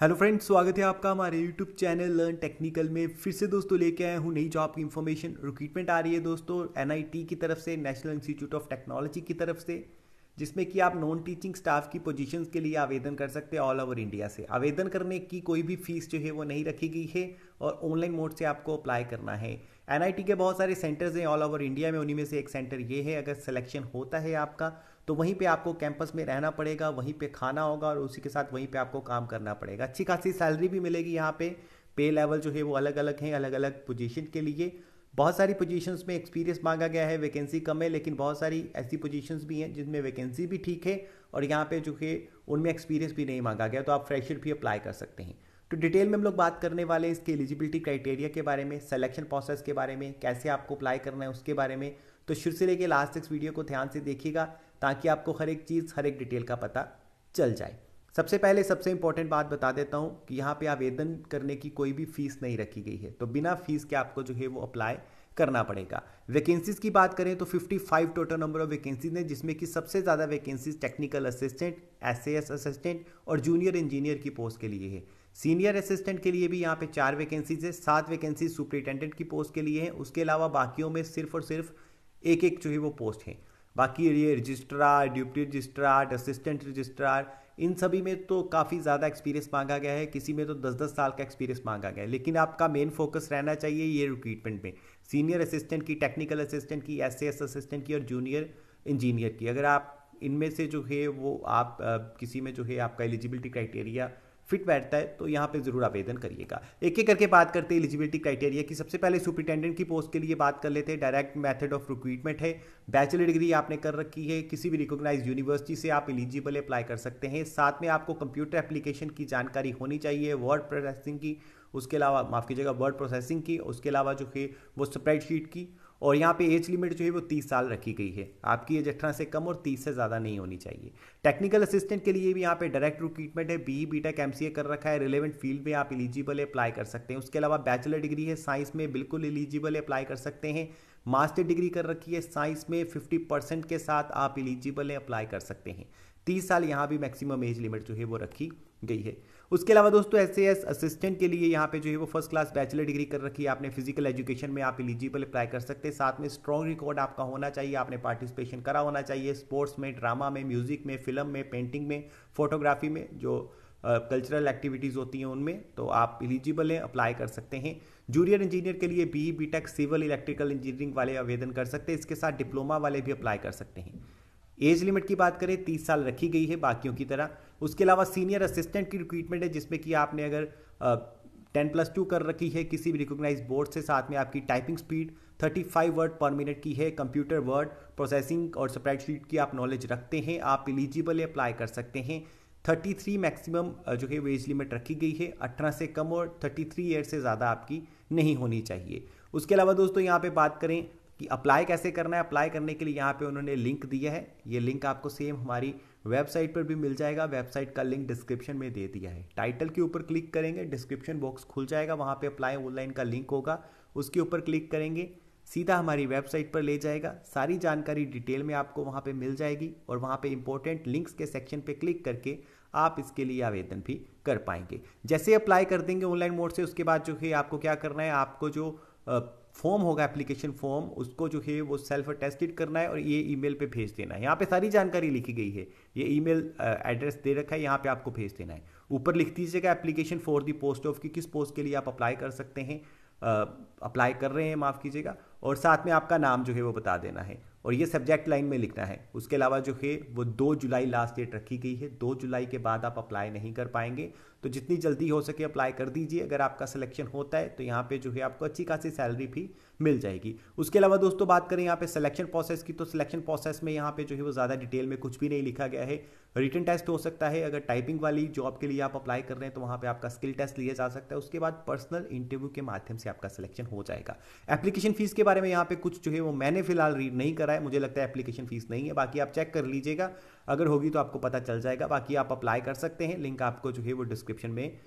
hello friends स्वागत है आपका हमारे यूट्यूब चैनल लर्न टेक्निकल में फिर से दोस्तों लेके आए हूँ नई जॉब की इन्फॉर्मेशन रिक्रूटमेंट आ रही है दोस्तों एनआईटी की तरफ से नेशनल इंस्टीट्यूट ऑफ टेक्नोलॉजी की तरफ से जिसमें कि आप नॉन टीचिंग स्टाफ की पोजीशंस के लिए आवेदन कर सकते हैं ऑल ओवर इंडिया से आवेदन करने की कोई भी फीस जो है वो नहीं रखी गई है और ऑनलाइन मोड से आपको अप्लाई करना है एन के बहुत सारे सेंटर्स हैं ऑल ओवर इंडिया में उन्हीं में से एक सेंटर ये है अगर सिलेक्शन होता है आपका तो वहीं पे आपको कैंपस में रहना पड़ेगा वहीं पे खाना होगा और उसी के साथ वहीं पे आपको काम करना पड़ेगा अच्छी खासी सैलरी भी मिलेगी यहाँ पे पे लेवल जो है वो अलग अलग हैं अलग अलग पोजीशन के लिए बहुत सारी पोजीशंस में एक्सपीरियंस मांगा गया है वैकेंसी कम है लेकिन बहुत सारी ऐसी पोजीशंस भी हैं जिनमें वैकेंसी भी ठीक है और यहाँ पे जो है उनमें एक्सपीरियंस भी नहीं मांगा गया तो आप फ्रेशर भी अप्लाई कर सकते हैं तो डिटेल में हम लोग बात करने वाले इसके एलिजिबिलिटी क्राइटेरिया के बारे में सेलेक्शन प्रोसेस के बारे में कैसे आपको अप्लाई करना है उसके बारे में तो शुरू से लेके लास्ट तक वीडियो को ध्यान से देखिएगा ताकि आपको हर एक चीज़ हर एक डिटेल का पता चल जाए सबसे पहले सबसे इंपॉर्टेंट बात बता देता हूँ कि यहाँ पे आवेदन करने की कोई भी फीस नहीं रखी गई है तो बिना फीस के आपको जो है वो अप्लाई करना पड़ेगा वैकेंसीज की बात करें तो 55 टोटल नंबर ऑफ वैकेंसीज हैं जिसमें कि सबसे ज़्यादा vacancies technical assistant S assistant और जूनियर इंजीनियर की पोस्ट के लिए है सीनियर असिस्टेंट के लिए भी यहाँ पे चार वैकेंसीज है सात वैकेंसीज सुपरिटेंडेंट की पोस्ट के लिए हैं उसके अलावा बाकियों में सिर्फ और सिर्फ एक एक जो है वो पोस्ट है बाकी ये registrar deputy registrar assistant registrar इन सभी में तो काफ़ी ज़्यादा एक्सपीरियंस मांगा गया है किसी में तो 10-10 साल का एक्सपीरियंस मांगा गया है लेकिन आपका मेन फोकस रहना चाहिए ये रिक्रूटमेंट में सीनियर असिस्टेंट की टेक्निकल असिस्टेंट की एस असिस्टेंट की और जूनियर इंजीनियर की अगर आप इनमें से जो है वो आप किसी में जो है आपका एलिजिबिलिटी क्राइटेरिया फिट बैठता है तो यहाँ पे ज़रूर आवेदन करिएगा एक एक करके बात करते हैं एलिजिबिलिटी क्राइटेरिया की सबसे पहले सुप्रिटेंडेंट की पोस्ट के लिए बात कर लेते हैं डायरेक्ट मेथड ऑफ रिक्रूटमेंट है बैचलर डिग्री आपने कर रखी है किसी भी रिकॉग्नाइज यूनिवर्सिटी से आप एलिजिबल अप्लाई कर सकते हैं साथ में आपको कंप्यूटर एप्लीकेशन की जानकारी होनी चाहिए वर्ड प्रोसेसिंग की उसके अलावा माफ़ कीजिएगा वर्ड प्रोसेसिंग की उसके अलावा जो है वो स्प्रेडशीट की और यहाँ पे एज लिमिट जो है वो तीस साल रखी गई है आपकी एज अठारह से कम और तीस से ज़्यादा नहीं होनी चाहिए टेक्निकल असिस्टेंट के लिए भी यहाँ पे डायरेक्ट रिक्रूटमेंट है बी बीटेक एम कर रखा है रिलेवेंट फील्ड में आप है अप्लाई कर सकते हैं उसके अलावा बैचलर डिग्री है साइंस में बिल्कुल एलिजिबल अप्लाई कर सकते हैं मास्टर डिग्री कर रखी है साइंस में 50 परसेंट के साथ आप एलिजिबल हैं अप्लाई कर सकते हैं तीस साल यहाँ भी मैक्सिमम एज लिमिट जो है वो रखी गई है उसके अलावा दोस्तों एस एस असिस्टेंट के लिए यहाँ पे जो है वो फर्स्ट क्लास बैचलर डिग्री कर रखी है आपने फिजिकल एजुकेशन में आप एलिजिबल अप्लाई कर सकते हैं साथ में स्ट्रॉन्ग रिकॉर्ड आपका होना चाहिए आपने पार्टिसिपेशन करा होना चाहिए स्पोर्ट्स में ड्रामा में म्यूजिक में फिल्म में पेंटिंग में फोटोग्राफी में जो कल्चरल एक्टिविटीज़ होती हैं उनमें तो आप एलिजिबल हैं अप्लाई कर सकते हैं जूनियर इंजीनियर के लिए B B tech civil electrical engineering वाले आवेदन कर सकते हैं इसके साथ डिप्लोमा वाले भी अप्लाई कर सकते हैं एज लिमिट की बात करें तीस साल रखी गई है बाकियों की तरह उसके अलावा सीनियर असिस्टेंट की रिक्रूटमेंट है जिसमें कि आपने अगर टेन प्लस टू कर रखी है किसी भी रिकोगनाइज बोर्ड से साथ में आपकी typing speed thirty five word per minute की है कंप्यूटर वर्ड प्रोसेसिंग और स्प्रेडशीट की आप नॉलेज रखते हैं आप एलिजिबल अप्लाई कर सकते हैं 33 मैक्सिमम जो है एज लिमिट रखी गई है 18 से कम और 33 ईयर से ज़्यादा आपकी नहीं होनी चाहिए उसके अलावा दोस्तों यहाँ पे बात करें कि अप्लाई कैसे करना है अप्लाई करने के लिए यहाँ पे उन्होंने लिंक दिया है ये लिंक आपको सेम हमारी वेबसाइट पर भी मिल जाएगा वेबसाइट का लिंक डिस्क्रिप्शन में दे दिया है टाइटल के ऊपर क्लिक करेंगे डिस्क्रिप्शन बॉक्स खुल जाएगा वहाँ पर अप्लाई ऑनलाइन का लिंक होगा उसके ऊपर क्लिक करेंगे सीधा हमारी वेबसाइट पर ले जाएगा सारी जानकारी डिटेल में आपको वहाँ पे मिल जाएगी और वहाँ पे इंपॉर्टेंट लिंक्स के सेक्शन पे क्लिक करके आप इसके लिए आवेदन भी कर पाएंगे जैसे अप्लाई कर देंगे ऑनलाइन मोड से उसके बाद जो है आपको क्या करना है आपको जो फॉर्म होगा एप्लीकेशन फॉर्म उसको जो है वो सेल्फ अटेस्टेड करना है और ये ईमेल पे भेज देना है यहाँ पे सारी जानकारी लिखी गई है ये ईमेल एड्रेस दे रखा है यहाँ पे आपको भेज देना है ऊपर लिख दीजिएगा application for the post of की किस पोस्ट के लिए आप अप्लाई कर सकते हैं अप्लाई कर रहे हैं माफ़ कीजिएगा और साथ में आपका नाम जो है वो बता देना है और ये सब्जेक्ट लाइन में लिखना है उसके अलावा जो है वो दो जुलाई लास्ट डेट रखी गई है दो जुलाई के बाद आप अप्लाई नहीं कर पाएंगे तो जितनी जल्दी हो सके अप्लाई कर दीजिए अगर आपका सिलेक्शन होता है तो यहाँ पे जो है आपको अच्छी खासी सैलरी भी मिल जाएगी उसके अलावा दोस्तों बात करें यहाँ पे सिलेक्शन प्रोसेस की तो सिलेक्शन प्रोसेस में यहाँ पे जो है वो ज़्यादा डिटेल में कुछ भी नहीं लिखा गया है रिटर्न टेस्ट हो सकता है अगर टाइपिंग वाली जॉब के लिए आप अप्लाई कर रहे हैं तो वहाँ पर आपका स्किल टेस्ट लिया जा सकता है उसके बाद पर्सनल इंटरव्यू के माध्यम से आपका सिलेक्शन हो जाएगा एप्लीकेशन फीस के बारे में यहाँ पे कुछ जो है वो मैंने फिलहाल रीड नहीं करा है मुझे लगता है एप्लीकेशन फीस नहीं है बाकी आप चेक कर लीजिएगा अगर होगी तो आपको पता चल जाएगा बाकी आप अप्लाई कर सकते हैं लिंक आपको जो है वो डिस्क्रिप्शन डिस्क्रिप्शन में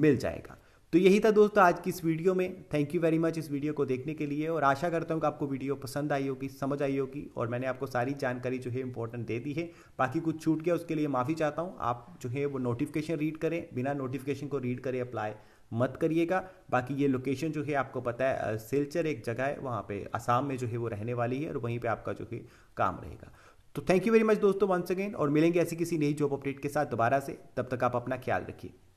मिल जाएगा तो यही था दोस्तों आज की इस वीडियो में थैंक यू वेरी मच इस वीडियो को देखने के लिए और आशा करता हूँ कि आपको वीडियो पसंद आई होगी समझ आई होगी और मैंने आपको सारी जानकारी जो है इंपॉर्टेंट दे दी है बाकी कुछ छूट गया उसके लिए माफ़ी चाहता हूँ आप जो है वो नोटिफिकेशन रीड करें बिना नोटिफिकेशन को रीड करें अप्लाई मत करिएगा बाकी ये लोकेशन जो है आपको पता है सिलचर एक जगह है वहाँ पे आसाम में जो है वो रहने वाली है और वहीं पे आपका जो है काम रहेगा तो थैंक यू वेरी मच दोस्तों वंस अगेन और मिलेंगे ऐसी किसी नई जॉब अपडेट के साथ दोबारा से तब तक आप अपना ख्याल रखिए